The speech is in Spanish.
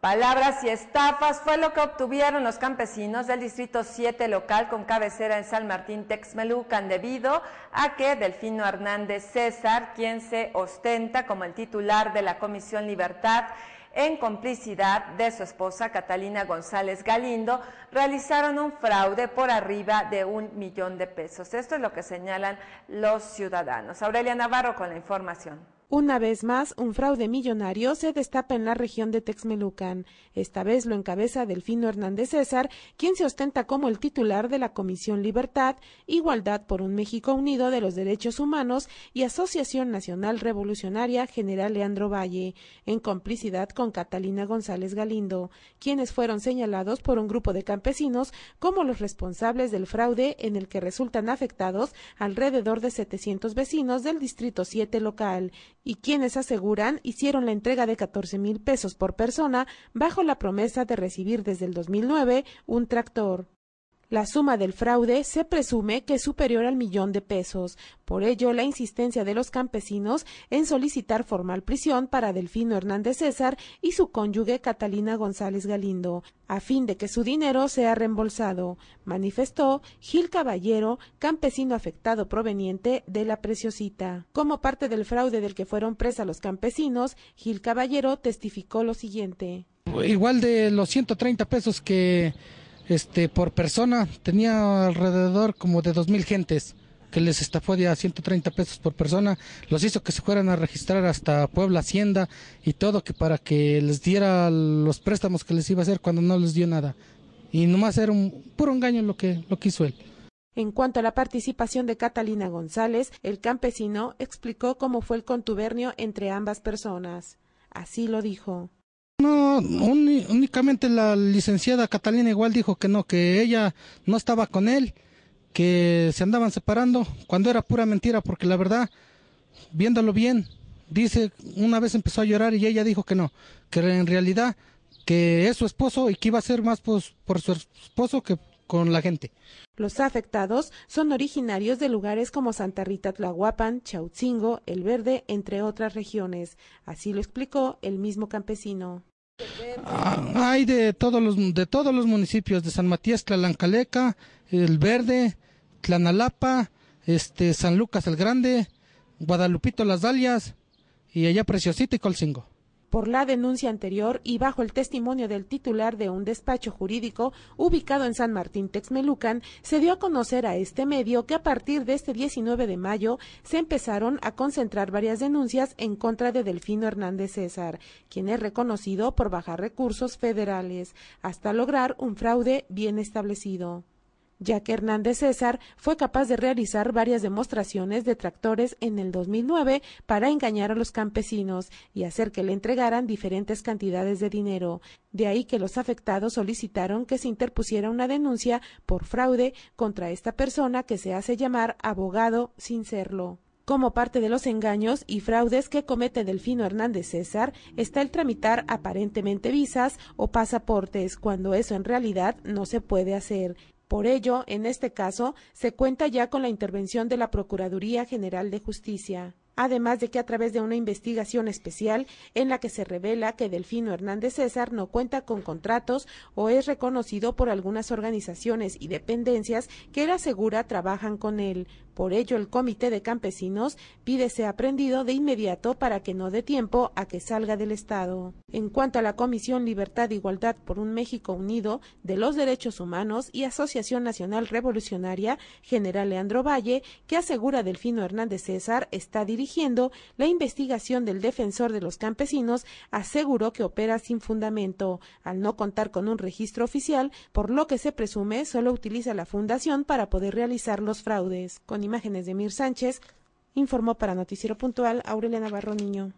Palabras y estafas fue lo que obtuvieron los campesinos del Distrito 7 local con cabecera en San Martín Texmelucan debido a que Delfino Hernández César, quien se ostenta como el titular de la Comisión Libertad, en complicidad de su esposa Catalina González Galindo, realizaron un fraude por arriba de un millón de pesos. Esto es lo que señalan los ciudadanos. Aurelia Navarro con la información. Una vez más, un fraude millonario se destapa en la región de Texmelucan. Esta vez lo encabeza Delfino Hernández César, quien se ostenta como el titular de la Comisión Libertad, Igualdad por un México Unido de los Derechos Humanos y Asociación Nacional Revolucionaria General Leandro Valle, en complicidad con Catalina González Galindo, quienes fueron señalados por un grupo de campesinos como los responsables del fraude en el que resultan afectados alrededor de 700 vecinos del Distrito 7 local y quienes aseguran hicieron la entrega de catorce mil pesos por persona bajo la promesa de recibir desde el nueve un tractor. La suma del fraude se presume que es superior al millón de pesos. Por ello, la insistencia de los campesinos en solicitar formal prisión para Delfino Hernández César y su cónyuge Catalina González Galindo, a fin de que su dinero sea reembolsado, manifestó Gil Caballero, campesino afectado proveniente de la preciosita. Como parte del fraude del que fueron presa los campesinos, Gil Caballero testificó lo siguiente. Igual de los 130 pesos que este, por persona. Tenía alrededor como de 2.000 gentes que les estafó de 130 pesos por persona, los hizo que se fueran a registrar hasta Puebla Hacienda y todo que para que les diera los préstamos que les iba a hacer cuando no les dio nada. Y nomás era un puro engaño lo que, lo que hizo él. En cuanto a la participación de Catalina González, el campesino explicó cómo fue el contubernio entre ambas personas. Así lo dijo. No, únicamente la licenciada Catalina igual dijo que no, que ella no estaba con él, que se andaban separando, cuando era pura mentira, porque la verdad, viéndolo bien, dice, una vez empezó a llorar y ella dijo que no, que en realidad que es su esposo y que iba a ser más pues, por su esposo que con la gente. Los afectados son originarios de lugares como Santa Rita Tlahuapan, Chautzingo, El Verde, entre otras regiones. Así lo explicó el mismo campesino. Ah, hay de todos los de todos los municipios de San Matías, Tlalancaleca, El Verde, Tlanalapa, este San Lucas el Grande, Guadalupito Las Dalias y allá Preciosito y Colcingo. Por la denuncia anterior y bajo el testimonio del titular de un despacho jurídico ubicado en San Martín Texmelucan, se dio a conocer a este medio que a partir de este 19 de mayo se empezaron a concentrar varias denuncias en contra de Delfino Hernández César, quien es reconocido por bajar recursos federales, hasta lograr un fraude bien establecido ya que Hernández César fue capaz de realizar varias demostraciones de tractores en el 2009 para engañar a los campesinos y hacer que le entregaran diferentes cantidades de dinero. De ahí que los afectados solicitaron que se interpusiera una denuncia por fraude contra esta persona que se hace llamar abogado sin serlo. Como parte de los engaños y fraudes que comete Delfino Hernández César está el tramitar aparentemente visas o pasaportes cuando eso en realidad no se puede hacer. Por ello, en este caso, se cuenta ya con la intervención de la Procuraduría General de Justicia además de que a través de una investigación especial en la que se revela que Delfino Hernández César no cuenta con contratos o es reconocido por algunas organizaciones y dependencias que era asegura trabajan con él, por ello, el Comité de Campesinos pide ser aprendido de inmediato para que no dé tiempo a que salga del Estado. En cuanto a la Comisión Libertad e Igualdad por un México Unido de los Derechos Humanos y Asociación Nacional Revolucionaria, General Leandro Valle, que asegura Delfino Hernández César está dirigiendo la investigación del defensor de los campesinos, aseguró que opera sin fundamento, al no contar con un registro oficial, por lo que se presume solo utiliza la fundación para poder realizar los fraudes imágenes de Mir Sánchez, informó para Noticiero Puntual Aurelia Navarro Niño.